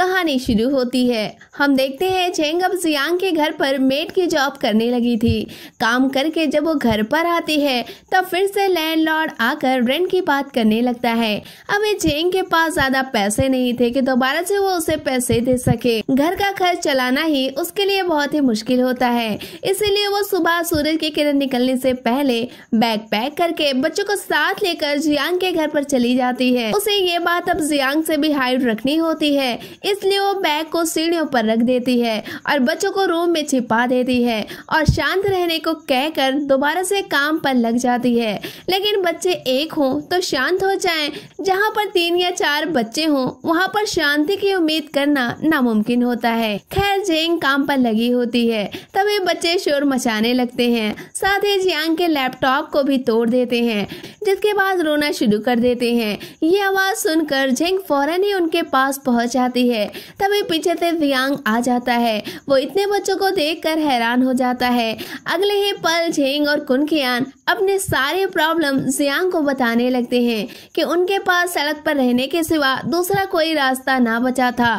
कहानी शुरू होती है हम देखते हैं चेंग अब जियांग के घर पर मेड की जॉब करने लगी थी काम करके जब वो घर पर आती है तब फिर से लैंडलॉर्ड आकर रेंट की बात करने लगता है अब ये चेंग के पास ज्यादा पैसे नहीं थे कि दोबारा से वो उसे पैसे दे सके घर का खर्च चलाना ही उसके लिए बहुत ही मुश्किल होता है इसीलिए वो सुबह सूरज की किरण निकलने से पहले बैग पैक करके बच्चों को साथ लेकर जियांग के घर पर चली जाती है उसे ये बात अब जियांग से भी हाइड रखनी होती है इसलिए वो बैग को सीढ़ियों पर रख देती है और बच्चों को रूम में छिपा देती है और शांत रहने को कहकर दोबारा से काम पर लग जाती है लेकिन बच्चे एक हों तो शांत हो जाएं जहां पर तीन या चार बच्चे हों वहां पर शांति की उम्मीद करना नामुमकिन होता है खैर जेंग काम पर लगी होती है तभी बच्चे शोर मचाने लगते हैं साथ ही जियांग के लैपटॉप को भी तोड़ देते हैं जिसके बाद रोना शुरू कर देते हैं ये आवाज़ सुनकर जेंग फौरन ही उनके पास पहुंच जाती है है तभी पीछे से जियांग आ जाता है वो इतने बच्चों को कर हैरान हो जाता है अगले ही पल झेंग और कुनकियान अपने सारे प्रॉब्लम जियांग को बताने लगते हैं कि उनके पास सड़क पर रहने के सिवा दूसरा कोई रास्ता ना बचा था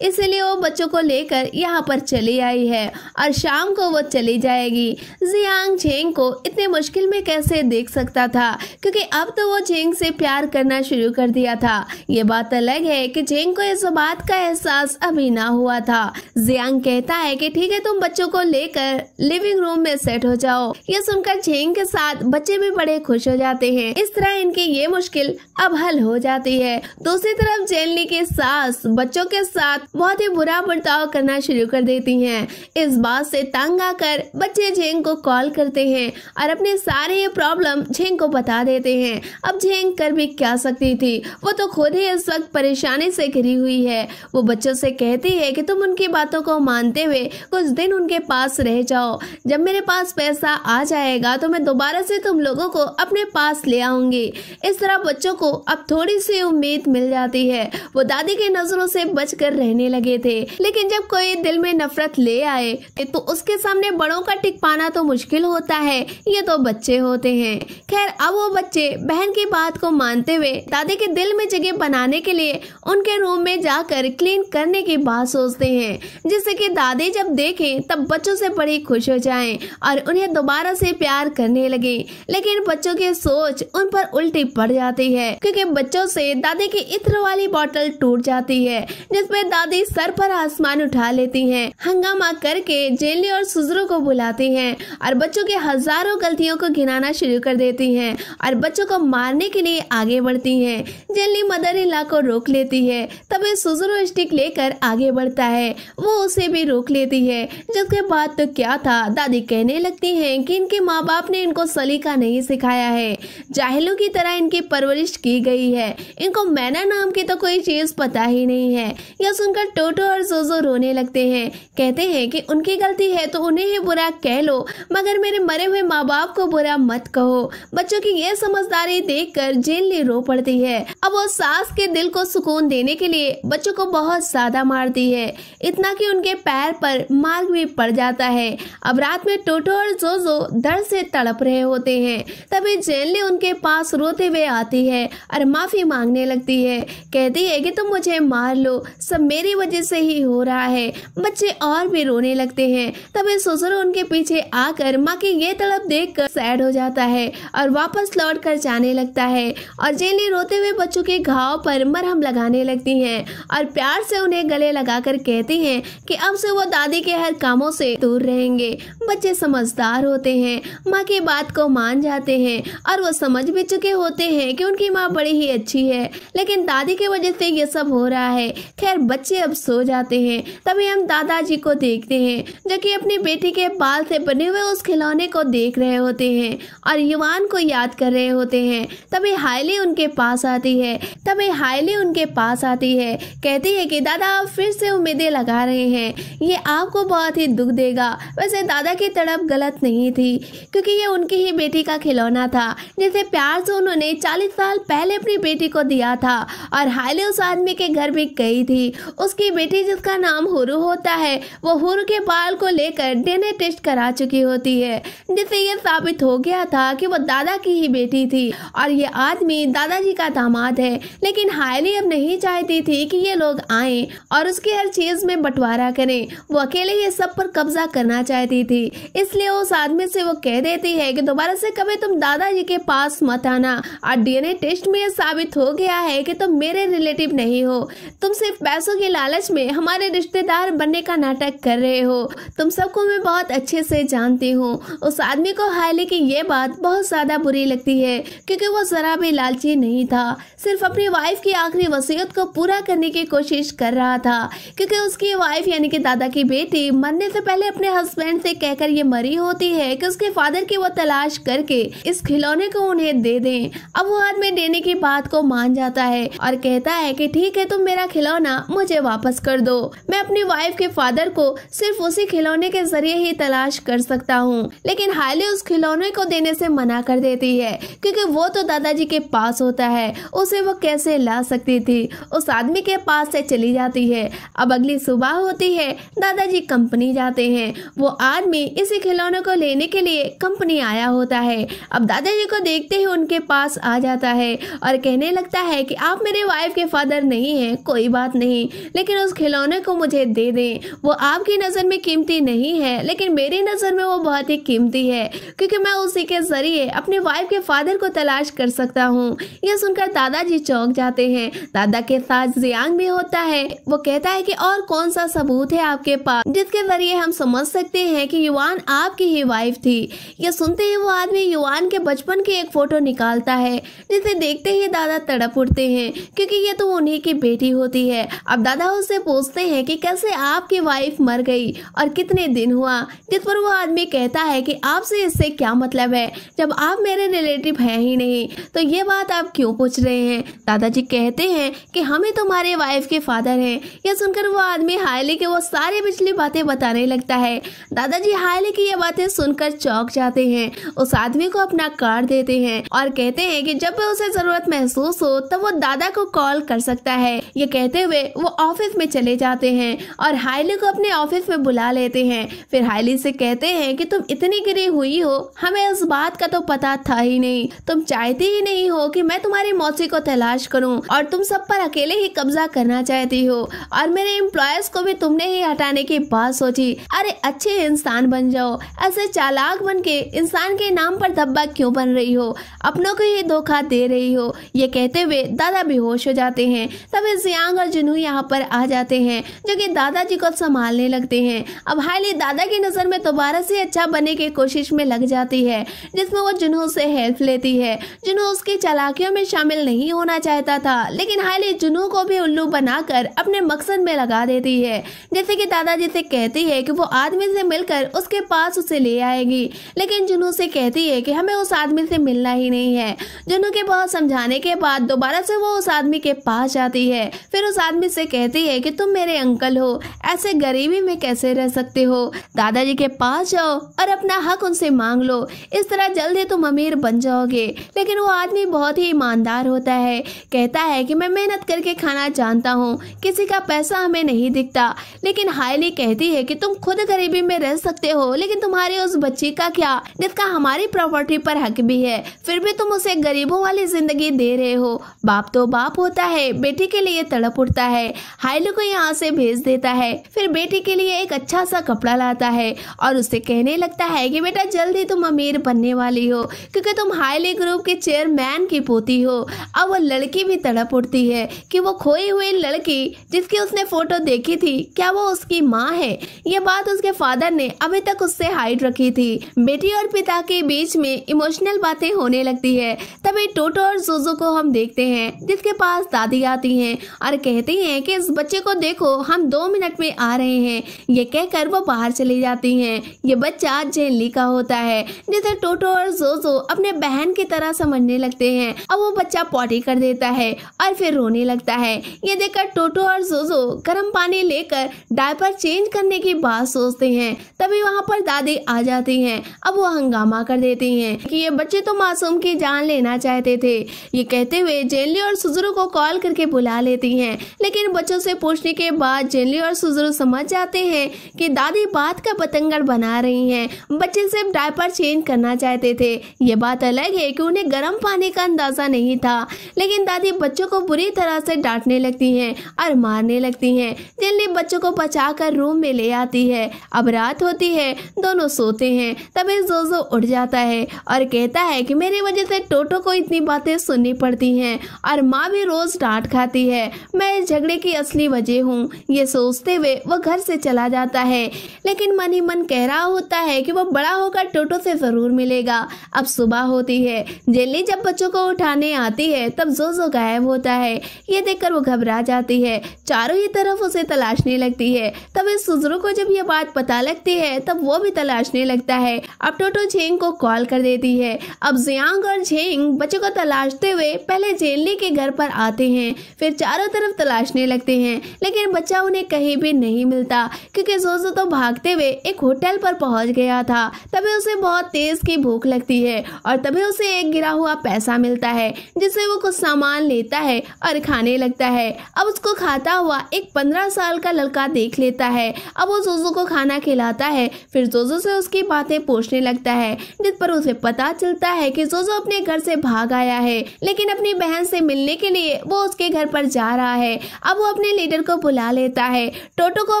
इसलिए वो बच्चों को लेकर यहाँ पर चली आई है और शाम को वो चली जाएगी जियांग झेंग को इतने मुश्किल में कैसे देख सकता था क्योंकि अब तो वो झेंग से प्यार करना शुरू कर दिया था ये बात अलग है कि झेंग को इस बात का एहसास अभी ना हुआ था जियांग कहता है कि ठीक है तुम बच्चों को लेकर लिविंग रूम में सेट हो जाओ ये सुनकर झेंग के साथ बच्चे भी बड़े खुश हो जाते हैं इस तरह इनकी ये मुश्किल अब हल हो जाती है दूसरी तरफ जेनली की सास बच्चों के साथ बहुत ही बुरा बर्ताव करना शुरू कर देती है इस बात से तंग आकर बच्चे झेंग को कॉल करते हैं और अपने सारे ये प्रॉब्लम झेंग को बता देते हैं अब झेंग कर भी क्या सकती थी वो तो खुद ही इस वक्त परेशानी से घिरी हुई है वो बच्चों से कहती है कि तुम उनकी बातों को मानते हुए कुछ दिन उनके पास रह जाओ जब मेरे पास पैसा आ जाएगा तो मैं दोबारा से तुम लोगों को अपने पास ले आऊंगी इस तरह बच्चों को अब थोड़ी सी उम्मीद मिल जाती है वो दादी के नजरों से बच कर रहने लगे थे लेकिन जब कोई दिल में नफरत ले आए तो उसके सामने बड़ों का टिक पाना तो मुश्किल होता है ये तो बच्चे होते हैं खैर अब वो बच्चे बहन की बात को मानते हुए दादी के दिल में जगह बनाने के लिए उनके रूम में जाकर क्लियर एक्सप्लेन करने की बात सोचते हैं जिससे कि दादी जब देखें तब बच्चों से बड़ी खुश हो जाएं और उन्हें दोबारा से प्यार करने लगे लेकिन बच्चों की सोच उन पर उल्टी पड़ जाती है क्योंकि बच्चों से दादी की इत्र वाली बोतल टूट जाती है जिसमें दादी सर पर आसमान उठा लेती है हंगामा करके जेली और सुजरों को बुलाती है और बच्चों के हजारों गलतियों को गिनाना शुरू कर देती है और बच्चों को मारने के लिए आगे बढ़ती है जेली मदर इला को रोक लेती है तभी सुजरों लिपस्टिक लेकर आगे बढ़ता है वो उसे भी रोक लेती है जिसके बाद तो क्या था दादी कहने लगती हैं कि इनके माँ बाप ने इनको सलीका नहीं सिखाया है जाहिलों की तरह इनकी परवरिश की गई है इनको मैना नाम की तो कोई चीज़ पता ही नहीं है यह सुनकर टोटो और जोजो रोने लगते है कहते हैं की उनकी गलती है तो उन्हें ही बुरा कह लो मगर मेरे मरे हुए माँ बाप को बुरा मत कहो बच्चों की यह समझदारी देख कर जेल रो पड़ती है अब वो सास के दिल को सुकून देने के लिए बच्चों को बहुत बहुत ज़्यादा मारती है इतना कि उनके पैर पर मार्ग भी पड़ जाता है अब रात में टोटो और जोजो दर्द से तड़प रहे होते हैं तभी जेनली उनके पास रोते हुए आती है और माफ़ी मांगने लगती है कहती है कि तुम मुझे मार लो सब मेरी वजह से ही हो रहा है बच्चे और भी रोने लगते हैं तभी सुजरो उनके पीछे आकर माँ की ये तड़प देख कर सैड हो जाता है और वापस लौट कर जाने लगता है और जेनली रोते हुए बच्चों के घाव पर मरहम लगाने लगती है और प्यार प्यार से उन्हें गले लगाकर कहते हैं कि अब से वो दादी के हर कामों से दूर रहेंगे बच्चे समझदार होते हैं माँ की बात को मान जाते हैं और वो समझ भी चुके होते हैं कि उनकी माँ बड़ी ही अच्छी है लेकिन दादी की वजह से ये सब हो रहा है खैर बच्चे अब सो जाते हैं तभी हम दादाजी को देखते हैं जो कि अपनी बेटी के बाल से बने हुए उस खिलौने को देख रहे होते हैं और युवान को याद कर रहे होते हैं तभी हायली उनके पास आती है तभी हायली उनके पास आती है कहती है कि दादा आप फिर से उम्मीदें लगा रहे हैं ये आपको बहुत ही दुख देगा वैसे दादा की तड़प गलत नहीं थी क्योंकि ये उनकी ही बेटी का खिलौना था जिसे प्यार से उन्होंने चालीस साल पहले अपनी बेटी को दिया था और हाल उस आदमी के घर भी गई थी उसकी बेटी जिसका नाम हुरु होता है वो हुरू के बाल को लेकर डीएनए टेस्ट करा चुकी होती है जिससे ये साबित हो गया था कि वो दादा की ही बेटी थी और ये आदमी दादाजी का दामाद है लेकिन हायली अब नहीं चाहती थी कि ये लोग आए और उसकी हर चीज में बंटवारा करें वो अकेले ये सब पर कब्जा करना चाहती थी इसलिए उस आदमी से वो कह देती है कि दोबारा से कभी तुम दादाजी के पास मत आना और डीएनए टेस्ट में यह साबित हो गया है कि तुम मेरे रिलेटिव नहीं हो तुम सिर्फ पैसों के लालच में हमारे रिश्तेदार बनने का नाटक कर रहे हो तुम सबको मैं बहुत अच्छे से जानती हूँ उस आदमी को हाल की ये बात बहुत ज़्यादा बुरी लगती है क्योंकि वो ज़रा भी लालची नहीं था सिर्फ अपनी वाइफ की आखिरी वसीयत को पूरा करने की कोशिश कोशिश कर रहा था क्योंकि उसकी वाइफ यानी कि दादा की बेटी मरने से पहले अपने हस्बैंड से कहकर ये मरी होती है कि उसके फादर की वो तलाश करके इस खिलौने को उन्हें दे दें अब वो आदमी देने की बात को मान जाता है और कहता है कि ठीक है तुम मेरा खिलौना मुझे वापस कर दो मैं अपनी वाइफ के फादर को सिर्फ उसी खिलौने के जरिए ही तलाश कर सकता हूँ लेकिन हाइले उस खिलौने को देने से मना कर देती है क्योंकि वो तो दादाजी के पास होता है उसे वो कैसे ला सकती थी उस आदमी के पास से चली जाती है अब अगली सुबह होती है दादाजी कंपनी जाते हैं वो आदमी इसी खिलौने को लेने के लिए कंपनी आया होता है अब दादाजी को देखते ही उनके पास आ जाता है और कहने लगता है कि आप मेरे वाइफ के फादर नहीं हैं कोई बात नहीं लेकिन उस खिलौने को मुझे दे दें वो आपकी नज़र में कीमती नहीं है लेकिन मेरी नज़र में वो बहुत ही कीमती है क्योंकि मैं उसी के ज़रिए अपने वाइफ के फादर को तलाश कर सकता हूँ यह सुनकर दादाजी चौंक जाते हैं दादा के साथ जियांग भी होता करता है वो कहता है कि और कौन सा सबूत है आपके पास जिसके जरिए हम समझ सकते हैं कि युवान आपकी ही वाइफ थी ये सुनते ही वो आदमी युवान के बचपन की एक फोटो निकालता है जिसे देखते ही दादा तड़प उठते हैं क्योंकि ये तो उन्हीं की बेटी होती है अब दादा उससे पूछते हैं कि कैसे आपकी वाइफ मर गई और कितने दिन हुआ जिस पर वो आदमी कहता है कि आपसे इससे क्या मतलब है जब आप मेरे रिलेटिव हैं ही नहीं तो ये बात आप क्यों पूछ रहे हैं दादाजी कहते हैं कि हमें तुम्हारे वाइफ के फादर है यह सुनकर वो आदमी हायले के वो सारी पिछली बातें बताने लगता है दादाजी हायले की ये बातें सुनकर चौक जाते हैं उस आदमी को अपना कार्ड देते हैं और कहते हैं कि जब उसे जरूरत महसूस हो तब वो दादा को कॉल कर सकता है ये कहते हुए वो ऑफिस में चले जाते हैं और हायले को अपने ऑफिस में बुला लेते हैं फिर हायली से कहते हैं कि तुम इतनी गिरी हुई हो हमें उस बात का तो पता था ही नहीं तुम चाहती ही नहीं हो कि मैं तुम्हारी मौसी को तलाश करूं और तुम सब पर अकेले ही कब्जा करना चाहिए रहती हो और मेरे एम्प्लॉयर्स को भी तुमने ही हटाने की बात सोची अरे अच्छे इंसान बन जाओ ऐसे चालाक बन के इंसान के नाम पर धब्बा क्यों बन रही हो अपनों को ही धोखा दे रही हो ये कहते हुए दादा बेहोश हो जाते हैं तभी जियांग और जुनू यहाँ पर आ जाते हैं जो की दादाजी को संभालने लगते है अब हाईली दादा की नज़र में दोबारा से अच्छा बने की कोशिश में लग जाती है जिसमे वो जुनू से हेल्प लेती है जुनू उसकी चालाकियों में शामिल नहीं होना चाहता था लेकिन हाईली जुनू को भी उल्लू बना कर अपने मकसद में लगा देती है जैसे कि दादाजी से कहती है कि वो आदमी से मिलकर उसके पास उसे ले आएगी लेकिन जुनू से कहती है कि हमें उस आदमी से मिलना ही नहीं है जुनू के बहुत समझाने के बाद दोबारा से वो उस आदमी के पास जाती है फिर उस आदमी से कहती है कि तुम मेरे अंकल हो ऐसे गरीबी में कैसे रह सकते हो दादाजी के पास जाओ और अपना हक उनसे मांग लो इस तरह जल्दी तुम अमीर बन जाओगे लेकिन वो आदमी बहुत ही ईमानदार होता है कहता है कि मैं मेहनत करके खाना जानता हूँ किसी का पैसा हमें नहीं दिखता लेकिन हायली कहती है कि तुम खुद गरीबी में रह सकते हो लेकिन तुम्हारे उस बच्ची का क्या जिसका हमारी प्रॉपर्टी पर हक भी है फिर भी तुम उसे गरीबों वाली जिंदगी दे रहे हो बाप तो बाप होता है बेटी के लिए तड़प उठता है हायली को यहाँ से भेज देता है फिर बेटी के लिए एक अच्छा सा कपड़ा लाता है और उसे कहने लगता है की बेटा जल्दी तुम अमीर बनने वाली हो क्योंकि तुम हायली ग्रुप के चेयरमैन की पोती हो अब वो लड़की भी तड़प उठती है कि वो खोई हुई लड़की की जिसकी उसने फोटो देखी थी क्या वो उसकी माँ है ये बात उसके फादर ने अभी तक उससे हाइड रखी थी बेटी और पिता के बीच में इमोशनल बातें होने लगती है तभी टोटो और जोजो को हम देखते हैं जिसके पास दादी आती हैं और कहती हैं कि इस बच्चे को देखो हम दो मिनट में आ रहे हैं ये कहकर वो बाहर चली जाती है ये बच्चा जेनली का होता है जिसे टोटो और जोजो अपने बहन की तरह समझने लगते हैं अब वो बच्चा पॉटी कर देता है और फिर रोने लगता है ये देखकर टोटो और जोजो गर्म पानी लेकर डायपर चेंज करने की बात सोचते हैं तभी वहाँ पर दादी आ जाती हैं अब वो हंगामा कर देती हैं कि ये बच्चे तो मासूम की जान लेना चाहते थे ये कहते हुए जेनली और सुजरू को कॉल करके बुला लेती हैं लेकिन बच्चों से पूछने के बाद जेनली और सुजरू समझ जाते हैं कि दादी बात का पतंगड़ बना रही है बच्चे सिर्फ डायपर चेंज करना चाहते थे ये बात अलग है की उन्हें गर्म पानी का अंदाजा नहीं था लेकिन दादी बच्चों को बुरी तरह से डांटने लगती है और मारने लगती हैं जल्दी बच्चों को बचा कर रूम में ले आती है अब रात होती है दोनों सोते हैं तभी जोजो उठ जाता है और कहता है कि मेरी वजह से टोटो को इतनी बातें सुननी पड़ती हैं और माँ भी रोज़ डांट खाती है मैं इस झगड़े की असली वजह हूँ ये सोचते हुए वो घर से चला जाता है लेकिन मन ही मन कह रहा होता है कि वो बड़ा होकर टोटो से ज़रूर मिलेगा अब सुबह होती है जेली जब बच्चों को उठाने आती है तब जोजो गायब होता है ये देखकर वो घबरा जाती जाती है चारों ही तरफ उसे तलाशने लगती है तब इस सुजरू को जब ये बात पता लगती है तब वो भी तलाशने लगता है अब टोटो झेंग को कॉल कर देती है अब जियांग और झेंग बच्चों को तलाशते हुए पहले जेनली के घर पर आते हैं फिर चारों तरफ तलाशने लगते हैं लेकिन बच्चा उन्हें कहीं भी नहीं मिलता क्योंकि जोजो तो भागते हुए एक होटल पर पहुंच गया था तभी उसे बहुत तेज की भूख लगती है और तभी उसे एक गिरा हुआ पैसा मिलता है जिससे वो कुछ सामान लेता है और खाने लगता है अब उसको को खाता हुआ एक पंद्रह साल का लड़का देख लेता है अब वो जोजो को खाना खिलाता है फिर जोजो से उसकी बातें पूछने लगता है जिस पर उसे पता चलता है कि जोजो अपने घर से भाग आया है लेकिन अपनी बहन से मिलने के लिए वो उसके घर पर जा रहा है अब वो अपने लीडर को बुला लेता है टोटो को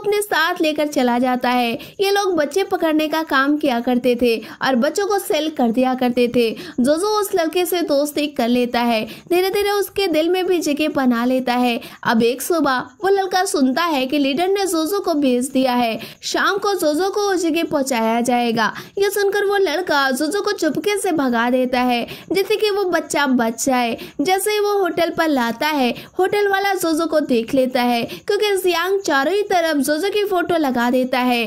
अपने साथ लेकर चला जाता है ये लोग बच्चे पकड़ने का काम किया करते थे और बच्चों को सेल कर दिया करते थे जोजो उस लड़के से दोस्ती कर लेता है धीरे धीरे उसके दिल में भी जगह बना लेता है अब देख सुबह वो लड़का सुनता है कि लीडर ने जोजो को भेज दिया है शाम को जोजो को उस जगह पहुँचाया जाएगा यह सुनकर वो लड़का जोजो को चुपके से भगा देता है जैसे कि वो बच्चा बच जाए जैसे ही वो होटल पर लाता है होटल वाला जोजो को देख लेता है क्योंकि जियांग चारों ही तरफ जोजो की फोटो लगा देता है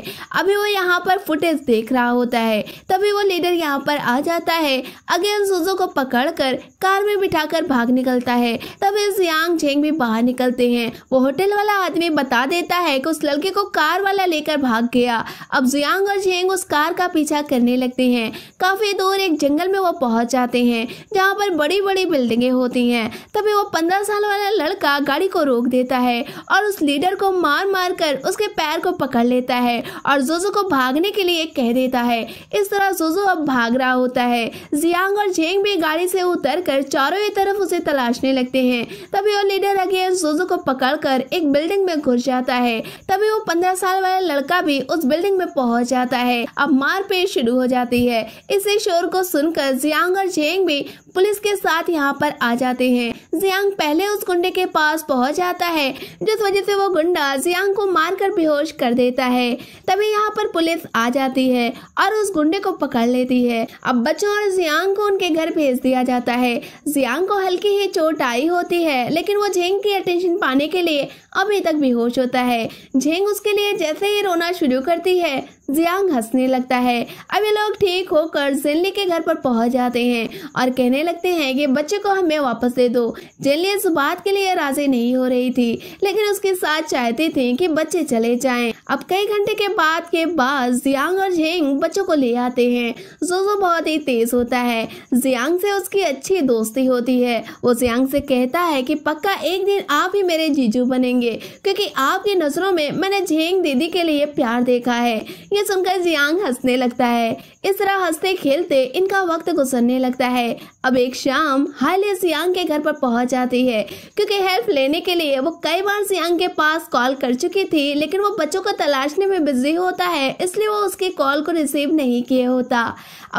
अभी वो यहाँ पर फुटेज देख रहा होता है तभी वो लीडर यहाँ पर आ जाता है अगेन जोजो को पकड़ कर कार में कर भाग निकलता है तभी जियांग झेंग भी बाहर निकलते हैं वो होटल वाला आदमी बता देता है कि उस लड़के को कार वाला लेकर भाग गया अब जियांग और झेंग उस कार का पीछा करने लगते हैं काफ़ी दूर एक जंगल में वो पहुंच जाते हैं जहाँ पर बड़ी बड़ी बिल्डिंगे होती हैं तभी वो पंद्रह साल वाला लड़का गाड़ी को रोक देता है और उस लीडर को मार मार कर उसके पैर को पकड़ लेता है और जोजो को भागने के लिए कह देता है इस तरह जोजो अब भाग रहा होता है जियांग और झेंग भी गाड़ी से उतर कर चारों ही तरफ उसे तलाशने लगते हैं तभी वो लीडर अगेन जोजो को पकड़कर एक बिल्डिंग में घुस जाता है तभी वो पंद्रह साल वाला लड़का भी उस बिल्डिंग में पहुंच जाता है अब मारपीट शुरू हो जाती है इसी शोर को सुनकर जियांग और जेंग भी पुलिस के साथ यहाँ पर आ जाते हैं जियांग पहले उस गुंडे के पास पहुंच जाता है जिस वजह से वो गुंडा जियांग को मारकर बेहोश कर देता है तभी यहाँ पर पुलिस आ जाती है और उस गुंडे को पकड़ लेती है अब बच्चों और जियांग को उनके घर भेज दिया जाता है जियांग को हल्की ही चोट आई होती है लेकिन वो जेंग की अटेंशन पाने के लिए अभी तक बेहोश होता है झेंग उसके लिए जैसे ही रोना शुरू करती है जियांग हंसने लगता है अब ये लोग ठीक होकर जेनली के घर पर पहुंच जाते हैं और कहने लगते हैं कि बच्चे को हमें वापस दे दो जेनली इस बात के लिए राजी नहीं हो रही थी लेकिन उसके साथ चाहती थी कि बच्चे चले जाएं अब कई घंटे के बाद के बाद जियांग और झेंग बच्चों को ले आते हैं जोजो बहुत ही तेज होता है जियांग से उसकी अच्छी दोस्ती होती है वो जियांग से कहता है की पक्का एक दिन आप ही मेरे मेरे जीजू बनेंगे क्योंकि आपकी नज़रों में मैंने झेंग दीदी के लिए प्यार देखा है ये सुनकर जियांग हंसने लगता है इस तरह हंसते खेलते इनका वक्त गुजरने लगता है अब एक शाम हालिया जियांग के घर पर पहुंच जाती है क्योंकि हेल्प लेने के लिए वो कई बार जियांग के पास कॉल कर चुकी थी लेकिन वो बच्चों को तलाशने में बिजी होता है इसलिए वो उसकी कॉल को रिसीव नहीं किए होता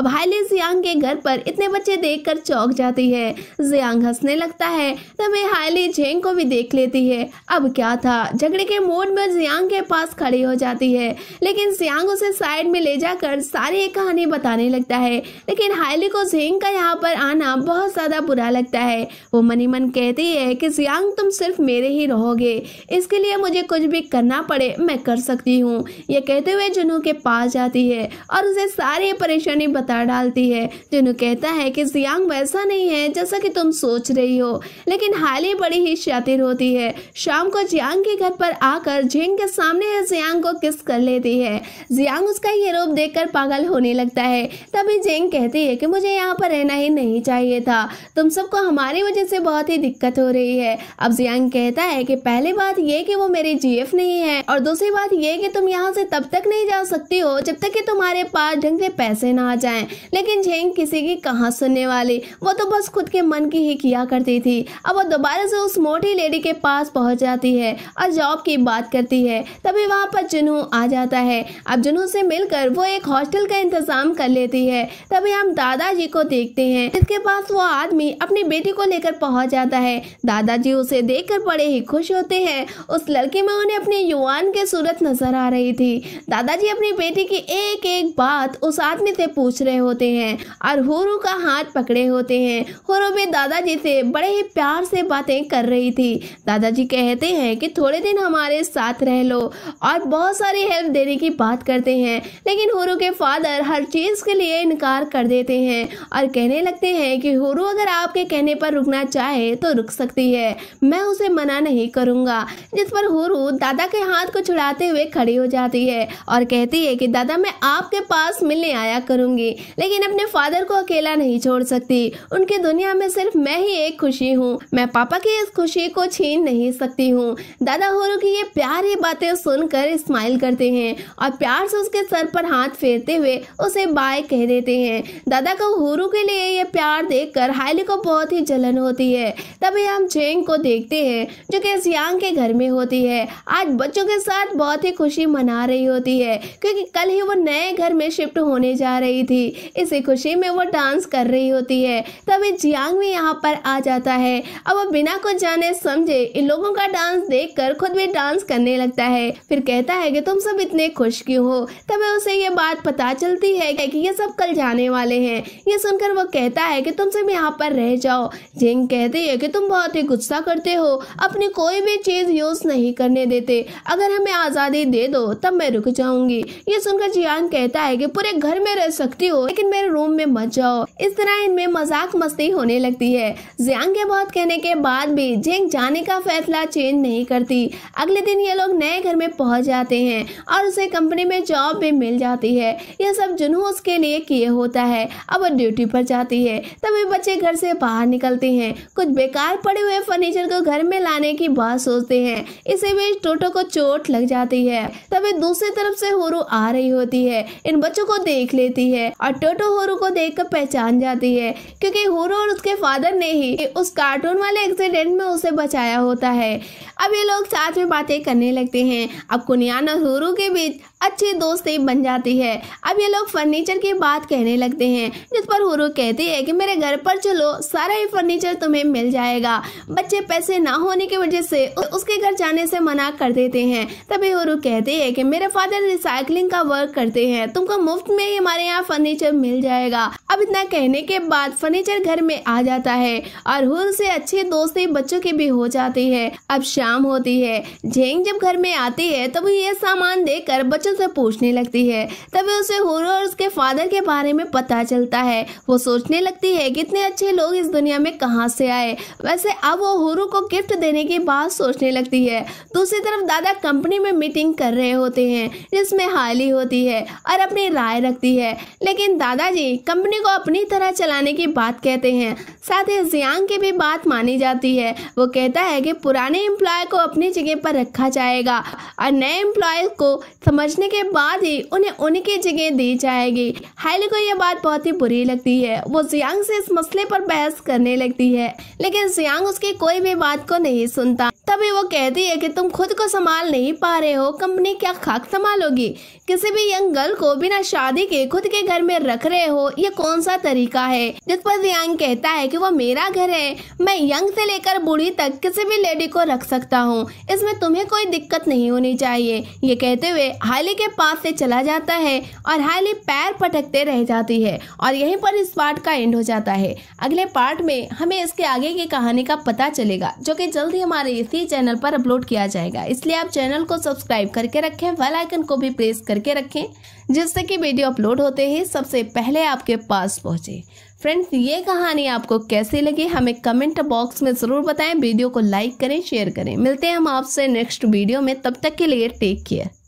अब हाइली जियांग के घर पर इतने बच्चे कर चौंक जाती है जियांग हंसने लगता है तभी हाइली झेंग को भी देख लेती देती है अब क्या था झगड़े के मोड में जियांग के पास खड़ी हो जाती है लेकिन जियांग उसे साइड में ले जाकर सारी एक कहानी बताने लगता है लेकिन हाइली को जियांग का यहाँ पर आना बहुत ज़्यादा बुरा लगता है वो मनी मन कहती है कि जियांग तुम सिर्फ मेरे ही रहोगे इसके लिए मुझे कुछ भी करना पड़े मैं कर सकती हूँ ये कहते हुए जुनू के पास जाती है और उसे सारी परेशानी बता डालती है जुनू कहता है कि जियांग वैसा नहीं है जैसा कि तुम सोच रही हो लेकिन हाली बड़ी ही शातिर होती है है शाम को जियांग के घर पर आकर झेंग के सामने जियांग को किस कर लेती है जियांग उसका ये रूप देख पागल होने लगता है तभी जेंग कहती है कि मुझे यहाँ पर रहना ही नहीं चाहिए था तुम सबको हमारी वजह से बहुत ही दिक्कत हो रही है अब जियांग कहता है कि पहली बात ये कि वो मेरे जीएफ नहीं है और दूसरी बात ये कि तुम यहाँ से तब तक नहीं जा सकती हो जब तक कि तुम्हारे पास ढंग से पैसे ना आ जाएं लेकिन झेंग किसी की कहाँ सुनने वाली वो तो बस खुद के मन की ही किया करती थी अब वो दोबारा से उस मोटी लेडी के पास पहुंच जाती है और जॉब की बात करती है तभी वहाँ पर जुनू आ जाता है अब जुनू से मिलकर वो एक हॉस्टल का इंतजाम कर लेती है तभी हम दादाजी को देखते हैं जिसके पास वो आदमी अपनी बेटी को लेकर पहुंच जाता है दादाजी उसे कर बड़े ही खुश होते हैं उस लड़के में उन्हें अपने युवान की सूरत नजर आ रही थी दादाजी अपनी बेटी की एक एक बात उस आदमी से पूछ रहे होते हैं और हुरू का हाथ पकड़े होते हैं हुरू भी दादाजी से बड़े ही प्यार से बातें कर रही थी दादाजी कहते हैं कि थोड़े दिन हमारे साथ रह लो और बहुत सारी हेल्प देने की बात करते हैं लेकिन हुरू के फादर हर चीज़ के लिए इनकार कर देते हैं और कहने लगते हैं कि हुरू अगर आपके कहने पर रुकना चाहे तो रुक सकती है मैं उसे मना नहीं करूँगा जिस पर हुरू दादा के हाथ को छुड़ाते हुए खड़ी हो जाती है और कहती है कि दादा मैं आपके पास मिलने आया करूँगी लेकिन अपने फादर को अकेला नहीं छोड़ सकती उनकी दुनिया में सिर्फ मैं ही एक खुशी हूँ मैं पापा की इस खुशी को छीन नहीं सकती हूँ दादा होरू की ये प्यारी बातें सुनकर स्माइल करते हैं और प्यार से उसके सर पर हाथ फेरते हुए उसे बाय कह देते हैं दादा को होरू के लिए ये प्यार देख कर हाइली को बहुत ही जलन होती है तभी हम चेंग को देखते हैं जो कि सियांग के घर में होती है आज बच्चों के साथ बहुत ही खुशी मना रही होती है क्योंकि कल ही वो नए घर में शिफ्ट होने जा रही थी इसी खुशी में वो डांस कर रही होती है तभी जियांग भी यहाँ पर आ जाता है अब वो बिना कुछ जाने समझे इन लोगों का डांस देखकर खुद भी डांस करने लगता है फिर कहता है कि तुम सब इतने खुश क्यों हो तभी उसे ये बात पता चलती है कि ये सब कल जाने वाले हैं ये सुनकर वो कहता है कि तुम सब यहाँ पर रह जाओ जिंग कहती है कि तुम बहुत ही गुस्सा करते हो अपनी कोई भी चीज यूज नहीं करने देते अगर हमें आजादी दे दो तब मैं रुक जाऊंगी ये सुनकर जियान कहता है कि पूरे घर में रह सकती हो लेकिन मेरे रूम में मत जाओ इस तरह इनमें मजाक मस्ती होने लगती है जियांग के बहुत कहने के बाद भी जेंग जाने का फैसला चेंज नहीं करती अगले दिन ये लोग नए घर में पहुंच जाते हैं और उसे कंपनी में जॉब भी मिल जाती है यह सब जुनू उसके लिए किए होता है अब वह ड्यूटी पर जाती है तभी बच्चे घर से बाहर निकलते हैं कुछ बेकार पड़े हुए फर्नीचर को घर में लाने की बात सोचते हैं इसी बीच टोटो को चोट लग जाती है तभी दूसरी तरफ से होरू आ रही होती है इन बच्चों को देख लेती है और टोटो होरू को कर पहचान जाती है क्योंकि होरू और उसके फादर ने ही उस कार्टून वाले एक्सीडेंट में उसे बचाया हो होता है अब ये लोग साथ में बातें करने लगते हैं अब कुनियान और हुरू के बीच अच्छी दोस्ती बन जाती है अब ये लोग फर्नीचर की बात कहने लगते हैं जिस पर हुरू कहती है कि मेरे घर पर चलो सारा ही फर्नीचर तुम्हें मिल जाएगा बच्चे पैसे ना होने की वजह से उसके घर जाने से मना कर देते हैं तभी हुरू कहते है कि मेरे फादर रिसाइकलिंग का वर्क करते हैं तुमको मुफ्त में ही हमारे यहाँ फर्नीचर मिल जाएगा अब इतना कहने के बाद फर्नीचर घर में आ जाता है और हुरू से अच्छी दोस्ती बच्चों की भी हो जाती होती है अब शाम होती है झेंग जब घर में आती है तब ये सामान देकर बच्चों से पूछने लगती है तभी उसे हुरू और उसके फादर के बारे में पता चलता है वो सोचने लगती है कितने अच्छे लोग इस दुनिया में कहाँ से आए वैसे अब वो हुरू को गिफ्ट देने की बात सोचने लगती है दूसरी तरफ दादा कंपनी में मीटिंग कर रहे होते हैं जिसमें हाली होती है और अपनी राय रखती है लेकिन दादाजी कंपनी को अपनी तरह चलाने की बात कहते हैं साथ ही जियांग की भी बात मानी जाती है वो कहता है कि आगे पुराने एम्प्लॉय को अपनी जगह पर रखा जाएगा और नए एम्प्लॉय को समझने के बाद ही उन्हें उनकी जगह दी जाएगी हाइली को यह बात बहुत ही बुरी लगती है वो जियांग से इस मसले पर बहस करने लगती है लेकिन जियांग उसकी कोई भी बात को नहीं सुनता तभी वो कहती है कि तुम खुद को संभाल नहीं पा रहे हो कंपनी क्या खाक संभालोगी किसी भी यंग गर्ल को बिना शादी के खुद के घर में रख रहे हो ये कौन सा तरीका है जिस पर जियांग कहता है कि वो मेरा घर है मैं यंग से लेकर बूढ़ी तक किसी भी लेडी को रख सकता हूँ इसमें तुम्हें कोई दिक्कत नहीं होनी चाहिए ये कहते हुए हाइली के पास से चला जाता है और हाइली पैर पटकते रह जाती है और यहीं पर इस पार्ट का एंड हो जाता है अगले पार्ट में हमें इसके आगे की कहानी का पता चलेगा जो कि जल्द ही हमारे इसी चैनल पर अपलोड किया जाएगा इसलिए आप चैनल को सब्सक्राइब करके रखें वेल आइकन को भी प्रेस करके रखें जिससे कि वीडियो अपलोड होते ही सबसे पहले आपके पास पहुंचे फ्रेंड्स ये कहानी आपको कैसी लगी हमें कमेंट बॉक्स में ज़रूर बताएं वीडियो को लाइक करें शेयर करें मिलते हैं हम आपसे नेक्स्ट वीडियो में तब तक के लिए टेक केयर